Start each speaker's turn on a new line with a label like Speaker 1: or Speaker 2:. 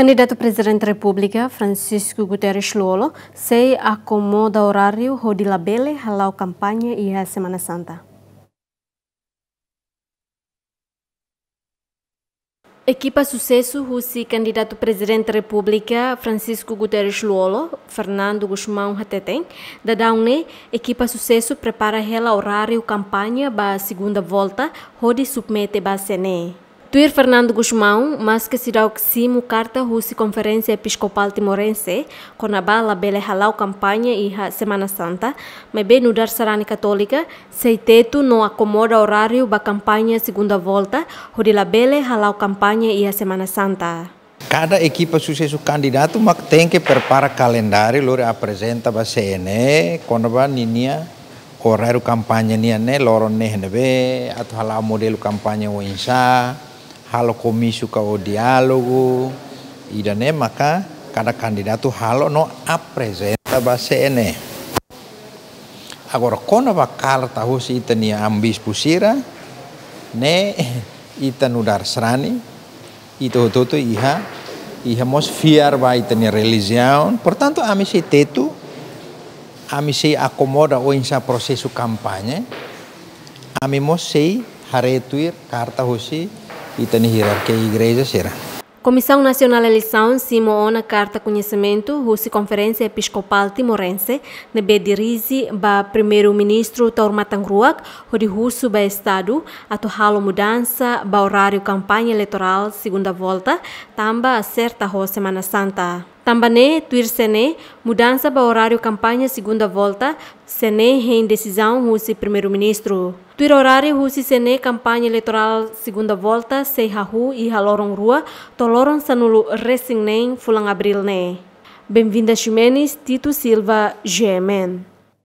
Speaker 1: Candidato Presidente da República, Francisco Guterres Lolo, se acomoda horário Rodi Labele, halau campanha e a Semana Santa. Equipa Sucesso, Rusi candidato presidente da República Francisco Guterres Luolo, Fernando Guzmão Hateteng, da Daune, Equipa Sucesso prepara ela horário campanha para a segunda volta, onde submete para a CNE. Tuir Fernando Guzmão, mas que será o que o carta russa conferência episcopal timorense, com a bala bele halau campanha e a Semana Santa, mas bem no dar sarani católica, sei teto não acomoda horário ba campanha segunda volta, a bele halau campanha e a Semana Santa.
Speaker 2: Cada equipa sucesso candidato mak tem que prepara calendário, lore apresenta ba CNE, quando ba ninia horário campanha nia ne loro ne hebe, atau halau modelo campanha o insa, halo komisu kau dialogo idane maka kada kandidatu halo no apresenta base ene agora kono bakal tahu si itania ambis pusira ne serani itu itu tu iha iha mos fiar ba itania religion portanto si tetu ami si akomoda o insa prosesu kampanye ami mos sei haretuir karta husi e tem hierarquia e igreja será.
Speaker 1: Comissão Nacional Eleição Simona Carta Conhecimento, Rússia Conferência Episcopal Timorense, na Bedirizi, ba Primeiro-Ministro Taurmatangruak, Rodi Russo ba Estado, atuhalo mudança ba horário campanha eleitoral segunda volta, tamba acerta ho Semana Santa. Tambané, tuir Sené, mudança para horário campanha segunda volta, sene indecisão Rússia primeiro-ministro. Tuir horário Rússia sené campanha eleitoral segunda volta, se Rahu e halorong rua, tolorong sanulu resing Fulan fulang abril ne. Bem-vinda Ximenes, Tito Silva, GMN.